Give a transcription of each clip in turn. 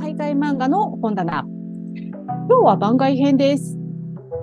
海外漫画の本棚。今日は番外編です。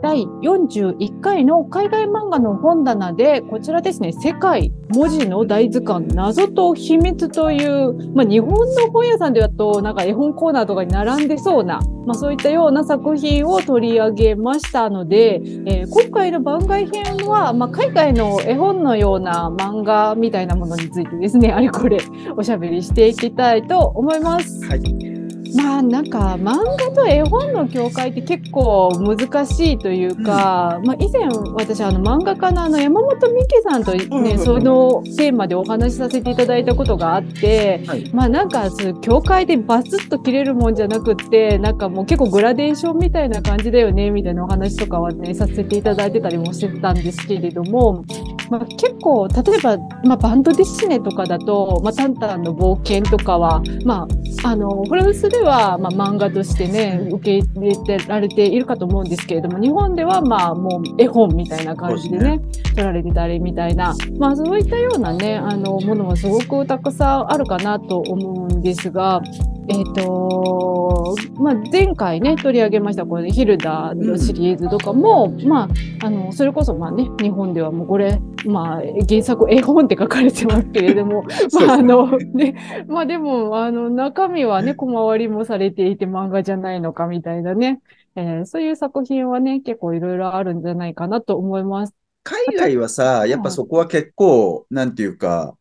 第41回の海外漫画の本棚で、こちらですね、世界文字の大図鑑、謎と秘密という、まあ、日本の本屋さんではと、なんか絵本コーナーとかに並んでそうな、まあ、そういったような作品を取り上げましたので、えー、今回の番外編は、まあ、海外の絵本のような漫画みたいなものについてですね、あれこれおしゃべりしていきたいと思います。はいまあなんか漫画と絵本の境界って結構難しいというか、うん、まあ、以前私あの漫画家のあの山本美樹さんとね、うんそのテーマでお話しさせていただいたことがあって、はい、まあなんかそ境界でバツッと切れるもんじゃなくってなんかもう結構グラデーションみたいな感じだよねみたいなお話とかはねさせていただいてたりもしてたんですけれどもまあ、結構例えば、まあ、バンドディシネとかだと「まあ、タンタンの冒険」とかは、まあ、あのフランスでは、まあ、漫画としてね受け入れてられているかと思うんですけれども日本では、まあ、もう絵本みたいな感じでね撮られてたりみたいな、まあ、そういったような、ね、あのものもすごくたくさんあるかなと思うんですが。えっ、ー、とまあ、前回ね取り上げましたこのヒルダのシリーズとかも、うん、まあ、あのそれこそまあ、ね、日本ではもうこれ、まあ、原作絵本って書かれてますけれども まああのねまあ、でもあの中身はね小回りもされていて漫画じゃないのかみたいなね、えー、そういう作品はね結構いろいろあるんじゃないかなと思います。海外はさ、やっぱそこは結構、なんていうか、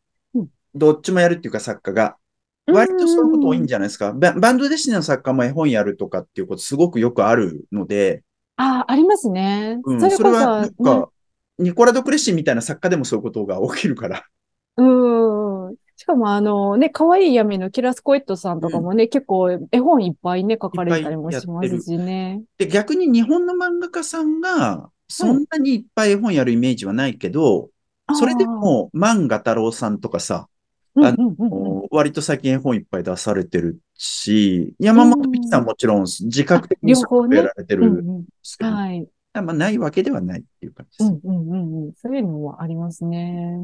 どっちもやるっていうか、作家が。割とそういうこと多いんじゃないですか。バンドデシネの作家も絵本やるとかっていうことすごくよくあるので。ああ、ありますね。うん、それそはなんか、ね、ニコラド・クレッシンみたいな作家でもそういうことが起きるから。うん。しかもあのね、可愛い闇のキラスコエットさんとかもね、うん、結構絵本いっぱいね、書かれたりもしますしね。で、逆に日本の漫画家さんが、そんなにいっぱい絵本やるイメージはないけど、うん、それでも、万画太郎さんとかさ、あの、うんうんうん、割と最近本いっぱい出されてるし、山本美樹さんもちろん自覚的にそうやられてるんですけど、ねうんうん、はい。まあ、ないわけではないっていう感じです。うんうんうん。そういうのはありますね。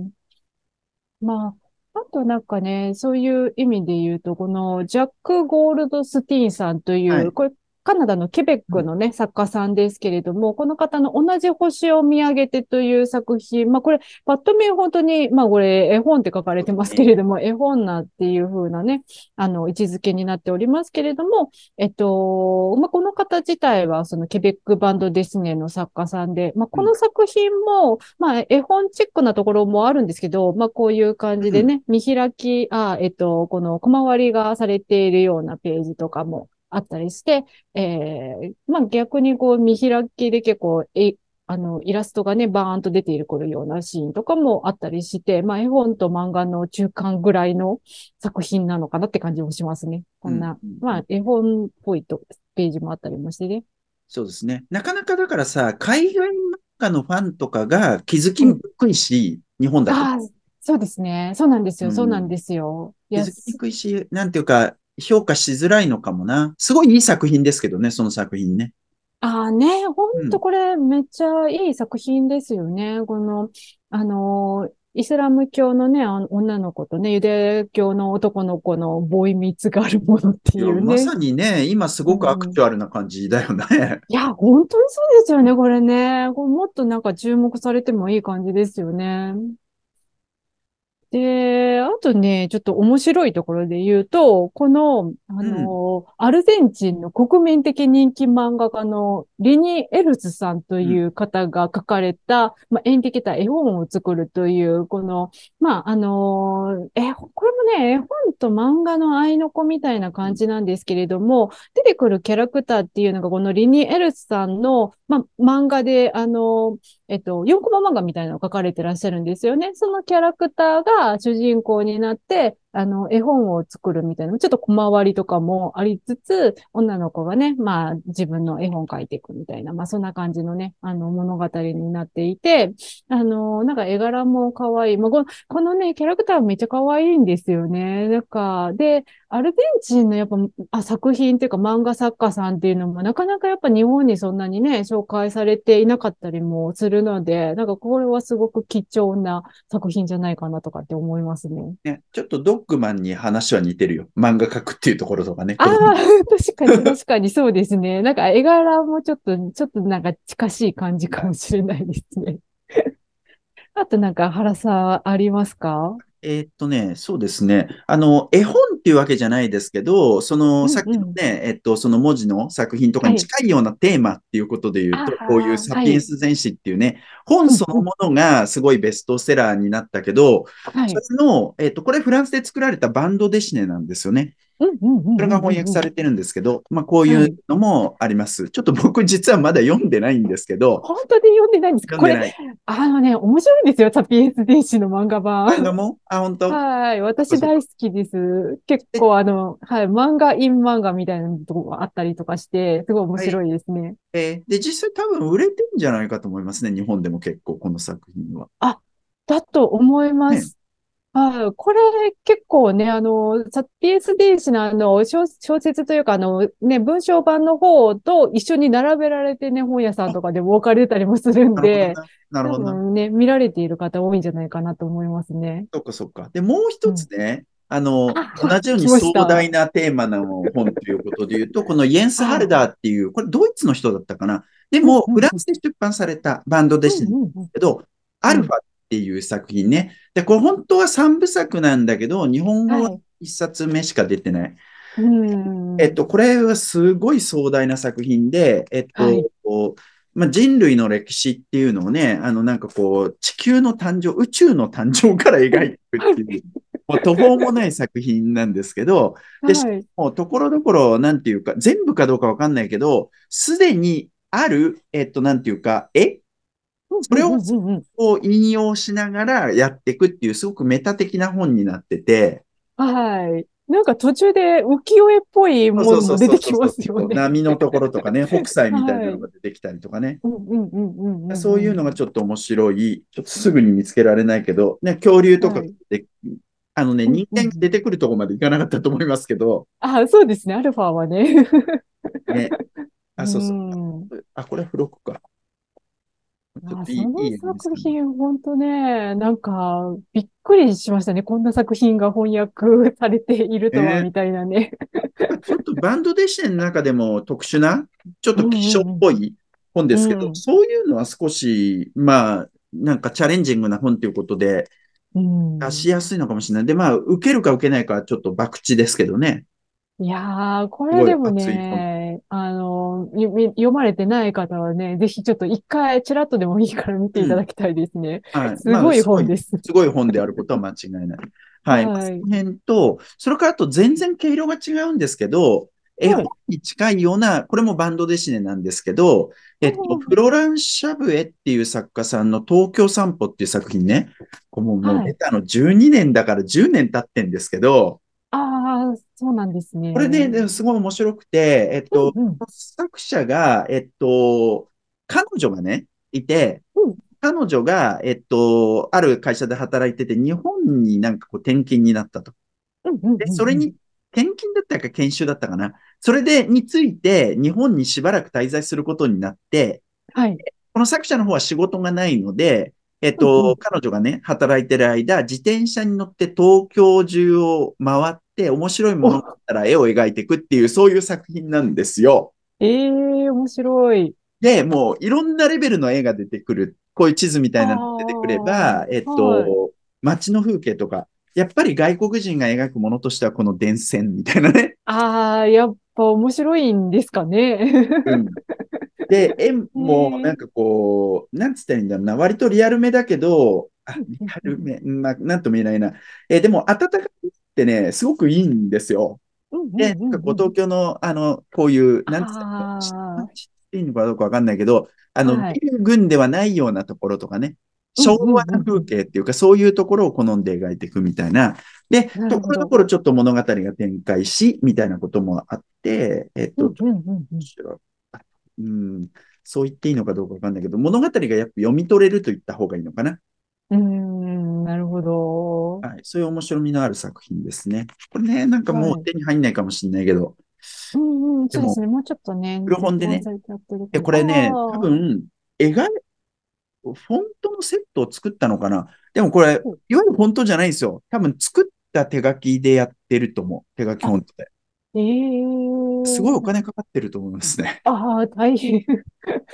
まあ、あとなんかね、そういう意味で言うと、このジャック・ゴールドスティーンさんという、はい、これカナダのケベックのね、作家さんですけれども、この方の同じ星を見上げてという作品、まあこれ、パッと見本当に、まあこれ絵本って書かれてますけれども、絵本なっていう風なね、あの、位置づけになっておりますけれども、えっと、まあこの方自体はそのケベックバンドデスネの作家さんで、まあこの作品も、まあ絵本チックなところもあるんですけど、まあこういう感じでね、見開き、あ、えっと、この小回りがされているようなページとかもあったりして、えー、まあ逆にこう見開きで結構、え、あの、イラストがね、バーンと出ているるようなシーンとかもあったりして、まあ絵本と漫画の中間ぐらいの作品なのかなって感じもしますね。こんな、うん、まあ絵本っぽいとページもあったりもしてね。そうですね。なかなかだからさ、海外漫画のファンとかが気づきにくいし、うん、日本だと。そうですね。そうなんですよ。そうなんですよ。気づきにくいし、なんていうか、評価しづらいのかもな。すごいいい作品ですけどね、その作品ね。ああね、ほんとこれめっちゃいい作品ですよね。うん、この、あのイスラム教のね、女の子とね、ユダヤ教の男の子のボーイミツがあるものっていうね。まさにね、今すごくアクチュアルな感じだよね。うん、いや、本当にそうですよね、これね。これもっとなんか注目されてもいい感じですよね。で、とね、ちょっと面白いところで言うと、この、あの、うん、アルゼンチンの国民的人気漫画家のリニ・エルスさんという方が書かれた、うん、まあ、演劇た絵本を作るという、この、まあ、あの、え、これもね、絵本と漫画の愛の子みたいな感じなんですけれども、出てくるキャラクターっていうのが、このリニ・エルスさんの、まあ、漫画で、あの、えっと、4コマ漫画みたいなのを書かれてらっしゃるんですよね。そのキャラクターが主人公にになって、あの、絵本を作るみたいな、ちょっと小回りとかもありつつ、女の子がね、まあ自分の絵本書いていくみたいな、まあそんな感じのね、あの物語になっていて、あの、なんか絵柄も可愛い。まあここのね、キャラクターめっちゃ可愛いんですよね。なんか、で、アルゼンチンのやっぱあ作品っていうか漫画作家さんっていうのもなかなかやっぱ日本にそんなにね、紹介されていなかったりもするので、なんかこれはすごく貴重な作品じゃないかなとかって思いますね。ねちょっとどックマンに話は似てるよ。漫画描くっていうところとかね。ああ、確かに 確かにそうですね。なんか絵柄もちょっと、ちょっとなんか近しい感じかもしれないですね。あとなんか原さんありますかえー、っとね、そうですね。あの、絵本っていうわけじゃないですけど、その、さっきのね、うんうん、えっと、その文字の作品とかに近いようなテーマっていうことで言うと、はい、こういうサピエンス全史っていうね、はい、本そのものがすごいベストセラーになったけど、はい、それの、えっと、これフランスで作られたバンドデシネなんですよね。それが翻訳されてるんですけど、まあ、こういうのもあります、ちょっと僕実はまだ読んでないんですけど。本当に読んでないんですかこれ、あのね、面白いんですよ。サピエンス電子の漫画版。漫画もあ、本当はい。私大好きです。結構あの、はい。漫画イン漫画みたいなとこがあったりとかして、すごい面白いですね。はい、えー、で、実際多分売れてんじゃないかと思いますね。日本でも結構この作品は。あ、だと思います。ねこれ結構ね、あの、PSD 氏のあの小、小説というか、あの、ね、文章版の方と一緒に並べられてね、本屋さんとかでも置かれたりもするんで、なるほど、ほどね、見られている方多いんじゃないかなと思いますね。そっかそっか。で、もう一つね、あの、同じように壮大なテーマの本ということで言うと、このイエンス・ハルダーっていう、これドイツの人だったかな。でも、フランスで出版されたバンドでしたけど、アルファっっていう作品ね。で、これ本当は3部作なんだけど、日本語は1冊目しか出てない。はいえっと、これはすごい壮大な作品で、えっと、はい、まあ、人類の歴史っていうのをね、あの、なんかこう、地球の誕生、宇宙の誕生から描いてるっていう、もう途方もない作品なんですけど、で、しかも、ところどころ、なんていうか、全部かどうかわかんないけど、すでにある、えっと、なんていうか、絵それをこう引用しながらやっていくっていう、すごくメタ的な本になってて。はい。なんか途中で浮世絵っぽいものも出てきますよね。波のところとかね、北斎みたいなのが出てきたりとかね。そういうのがちょっと面白い。ちょっとすぐに見つけられないけど、ね、恐竜とかで、はいあのね、人間出てくるとこまでいかなかったと思いますけど。あそうですね、アルファはね。ね。あ、そうそう。あ、これは付録か。ちょっといい。その作品、本当ね、なんか、びっくりしましたね。こんな作品が翻訳されているとは、みたいなね。ちょっとバンドデッシェの中でも特殊な、ちょっと希少っぽい本ですけど、うんうん、そういうのは少し、まあ、なんかチャレンジングな本ということで、出しやすいのかもしれない。で、まあ、受けるか受けないかはちょっと博打ですけどね。いやー、これでもね、あの、読まれてない方はね、ぜひちょっと一回ちらっとでもいいから見ていただきたいですね。うん、はい、すごい本ですまあす、すごい本であることは間違いない。はい。はい、の辺と、それからあと全然毛色が違うんですけど、絵本に近いような、これもバンドデシネなんですけど、えっと、フロラン・シャブエっていう作家さんの東京散歩っていう作品ね、もう、もう、出たの12年だから10年経ってんですけど、そうなんですね。これね、でもすごい面白くて、えっと、うんうん、作者が、えっと、彼女がね、いて、うん、彼女が、えっと、ある会社で働いてて、日本になんかこう転勤になったと。で、それに、転勤だったか研修だったかな。それで、について、日本にしばらく滞在することになって、はい。この作者の方は仕事がないので、えっと、彼女がね、働いてる間、自転車に乗って東京中を回って、面白いものだったら絵を描いていくっていう、そういう作品なんですよ。ええー、面白い。で、もういろんなレベルの絵が出てくる。こういう地図みたいなのが出てくれば、えっと、はい、街の風景とか、やっぱり外国人が描くものとしてはこの電線みたいなね。ああ、やっぱ面白いんですかね。うん、で、絵もなんかこう、なんつったらいいんだろうな、割とリアルめだけど、あリアルめ、まあ、なんとも言えないな。えー、でも、暖かくってね、すごくいいんですよ。で、なんかこう東京の、あの、こういう、なんつったらいいのかどうかわかんないけど、あの、軍ではないようなところとかね、昭和な風景っていうか、そういうところを好んで描いていくみたいな。で、ところどころちょっと物語が展開し、みたいなこともあって、えっと、面白うん、そう言っていいのかどうかわかんないけど、物語がやっぱ読み取れると言った方がいいのかな。うん、なるほど。はい。そういう面白みのある作品ですね。これね、なんかもう手に入んないかもしれないけど。うん、うん、そうですね。もうちょっとね。古本でね。え、これね、多分、絵が、フォントのセットを作ったのかな。でもこれ、いわゆるフォントじゃないんですよ。多分作った手書きでやってると思う。手書きフォントで。ええー、すごいお金かかってると思いますね。ああ、大変。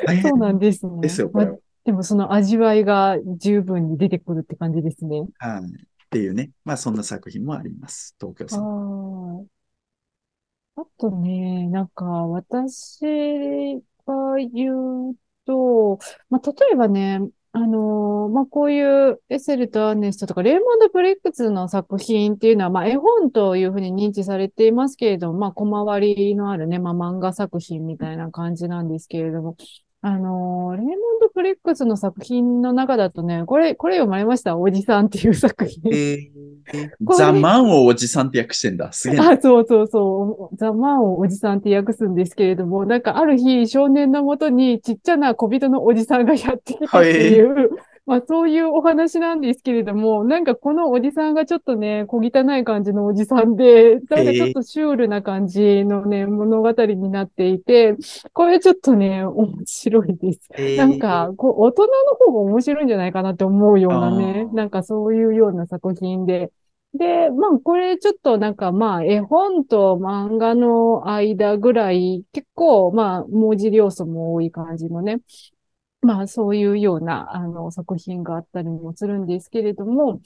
大変そうなんですね。ですよ、これま。でもその味わいが十分に出てくるって感じですね。はい。っていうね。まあそんな作品もあります。東京さん。あとね、なんか私が言うと、まあ例えばね、あのー、まあ、こういうエセルとアーネストとか、レイモンド・プレックスの作品っていうのは、まあ、絵本というふうに認知されていますけれども、まあ、小回りのあるね、まあ、漫画作品みたいな感じなんですけれども、あのー、レイモンド・フレックスの作品の中だとね、これ、これ読まれました、おじさんっていう作品。えー、ザ・マンをおじさんって訳してんだ。すげえ。あ、そうそうそう。ザ・マンをおじさんって訳すんですけれども、なんかある日、少年のもとにちっちゃな小人のおじさんがやってきたっていう、はい、まあそういうお話なんですけれども、なんかこのおじさんがちょっとね、小汚い感じのおじさんで、なんかちょっとシュールな感じのね、えー、物語になっていて、これちょっとね、面白いです。えー、なんかこう、大人の方が面白いんじゃないかなって思うようなね、なんかそういうような作品で。で、まあ、これちょっとなんかまあ、絵本と漫画の間ぐらい、結構まあ、文字要素も多い感じのね、まあそういうようなあの作品があったりもするんですけれども、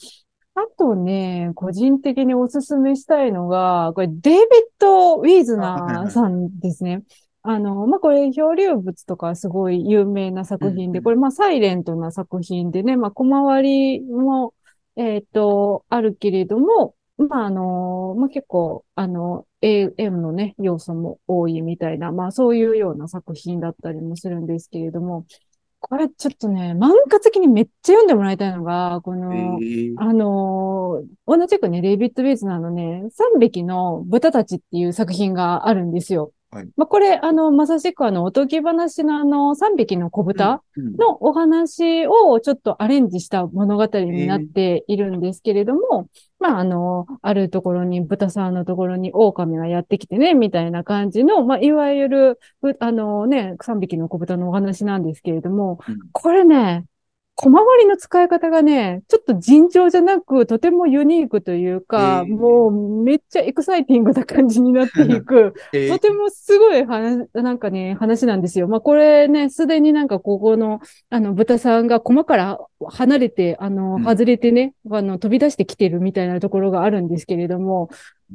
あとね、個人的におすすめしたいのが、これデイビッド・ウィズナーさんですね。あの、まあ、これ、漂流物とかすごい有名な作品で、これ、まあ、サイレントな作品でね、まあ、小回りも、えっ、ー、と、あるけれども、まあ、あの、まあ、結構、あの、AM のね、要素も多いみたいな、まあ、そういうような作品だったりもするんですけれども、これちょっとね、漫画的にめっちゃ読んでもらいたいのが、この、えー、あの、同じくね、デイビッド・ベイズのあのね、3匹の豚たちっていう作品があるんですよ。はい、まあ、これ、あの、まさしくあの、おとぎ話のあの、三匹の子豚のお話をちょっとアレンジした物語になっているんですけれども、えー、まあ、あの、あるところに、豚さんのところに狼がやってきてね、みたいな感じの、まあ、いわゆる、あのね、三匹の子豚のお話なんですけれども、うん、これね、小回りの使い方がね、ちょっと尋常じゃなく、とてもユニークというか、えー、もうめっちゃエクサイティングな感じになっていく、えー、とてもすごい話、なんかね、話なんですよ。まあこれね、すでになんかここの、あの、豚さんが駒から離れて、あの、外れてね、うん、あの、飛び出してきてるみたいなところがあるんですけれども、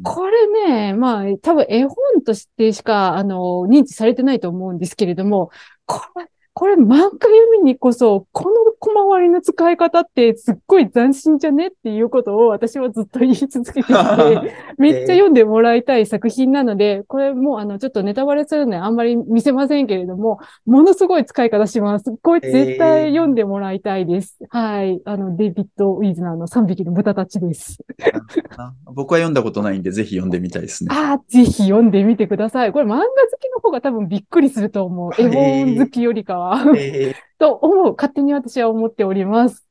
これね、まあ、多分絵本としてしか、あの、認知されてないと思うんですけれども、これこれ漫画読みにこそ、この小回りの使い方ってすっごい斬新じゃねっていうことを私はずっと言い続けていて、めっちゃ読んでもらいたい作品なので、これもうあの、ちょっとネタバレするのであんまり見せませんけれども、ものすごい使い方します。これ絶対読んでもらいたいです。はい。あの、デイビッド・ウィズナーの3匹の豚たちです。僕は読んだことないんで、ぜひ読んでみたいですね。ああ、ぜひ読んでみてください。これ漫画好きの方が多分びっくりすると思う。絵本好きよりかは。と思う、勝手に私は思っております。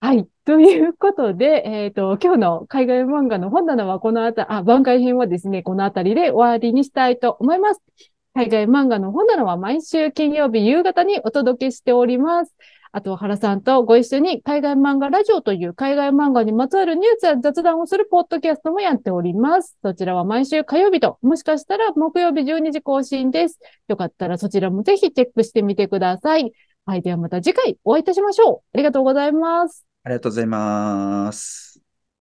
はい。ということで、えっ、ー、と、今日の海外漫画の本棚はこのあたり、あ、番外編はですね、このあたりで終わりにしたいと思います。海外漫画の本棚は毎週金曜日夕方にお届けしております。あとは原さんとご一緒に海外漫画ラジオという海外漫画にまつわるニュースや雑談をするポッドキャストもやっております。そちらは毎週火曜日と、もしかしたら木曜日12時更新です。よかったらそちらもぜひチェックしてみてください。はい、ではまた次回お会いいたしましょう。ありがとうございます。ありがとうございます。